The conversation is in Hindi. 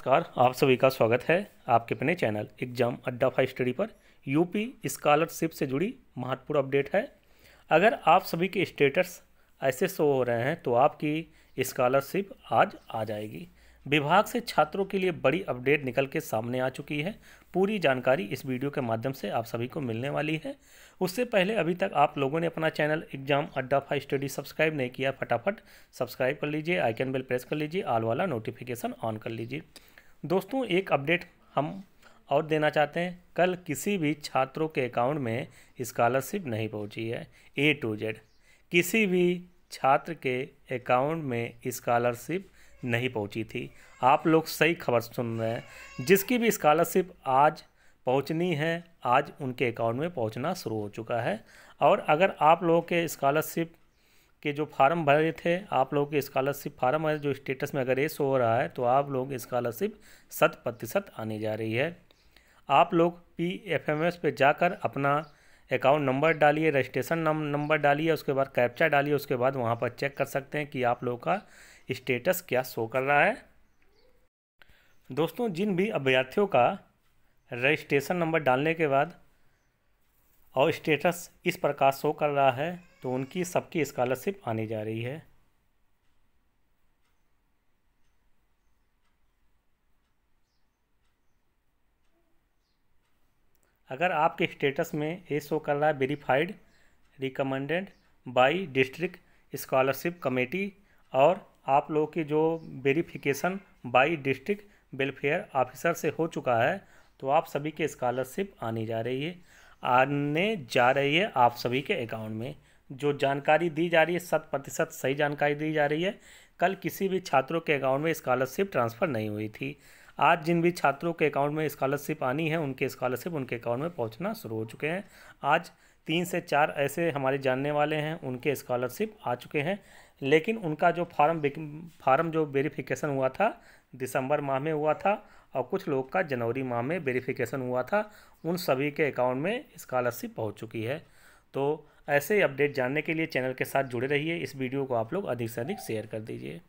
नमस्कार आप सभी का स्वागत है आपके अपने channel exam Adda five study पर यूपी स्कॉलरशिप से जुड़ी महत्वपूर्ण अपडेट है अगर आप सभी के स्टेटस ऐसे शो हो रहे हैं तो आपकी स्कॉलरशिप आज आ जाएगी विभाग से छात्रों के लिए बड़ी अपडेट निकल के सामने आ चुकी है पूरी जानकारी इस वीडियो के माध्यम से आप सभी को मिलने वाली है उससे पहले अभी तक आप लोगों ने अपना channel exam Adda five study subscribe नहीं किया फटाफट सब्सक्राइब कर लीजिए आइकन बेल प्रेस कर लीजिए आल वाला नोटिफिकेशन ऑन कर लीजिए दोस्तों एक अपडेट हम और देना चाहते हैं कल किसी भी छात्रों के अकाउंट में स्कॉलरशिप नहीं पहुँची है ए टू जेड किसी भी छात्र के अकाउंट में स्कॉलरशिप नहीं पहुंची थी आप लोग सही खबर सुन रहे हैं जिसकी भी स्कॉलरशिप आज पहुंचनी है आज उनके अकाउंट में पहुंचना शुरू हो चुका है और अगर आप लोगों के स्कॉलरशिप के जो फार्म भरे थे आप लोगों के स्कॉलरशिप फार्म है जो स्टेटस में अगर सो हो रहा है तो आप लोग स्कॉलरशिप शत प्रतिशत आने जा रही है आप लोग पी एफ एम एस पे जाकर अपना अकाउंट नंबर डालिए रजिस्ट्रेशन नंबर डालिए उसके बाद कैप्चा डालिए उसके बाद वहाँ पर चेक कर सकते हैं कि आप लोगों का स्टेटस क्या शो कर रहा है दोस्तों जिन भी अभ्यर्थियों का रजिस्ट्रेशन नंबर डालने के बाद और स्टेटस इस प्रकार शो कर रहा है तो उनकी सबकी स्कॉलरशिप आने जा रही है अगर आपके स्टेटस में ये शो कर रहा है verified recommended by district scholarship committee और आप लोगों की जो verification by district welfare officer से हो चुका है तो आप सभी के स्कॉलरशिप आने जा रही है आने जा रही है आप सभी के अकाउंट में जो जानकारी दी जा रही है शत प्रतिशत सही जानकारी दी जा रही है कल किसी भी छात्रों के अकाउंट में स्कॉलरशिप ट्रांसफ़र नहीं हुई थी आज जिन भी छात्रों के अकाउंट में स्कॉलरशिप आनी है उनके स्कॉलरशिप उनके अकाउंट में पहुँचना शुरू हो चुके हैं आज तीन से चार ऐसे हमारे जानने वाले हैं उनके स्कॉलरशिप आ चुके हैं लेकिन उनका जो फार्म फार्म जो वेरीफिकेशन हुआ था दिसंबर माह में हुआ था और कुछ लोग का जनवरी माह में वेरीफिकेशन हुआ था उन सभी के अकाउंट में स्कॉलरशिप पहुंच चुकी है तो ऐसे अपडेट जानने के लिए चैनल के साथ जुड़े रहिए इस वीडियो को आप लोग अधिक से अधिक शेयर कर दीजिए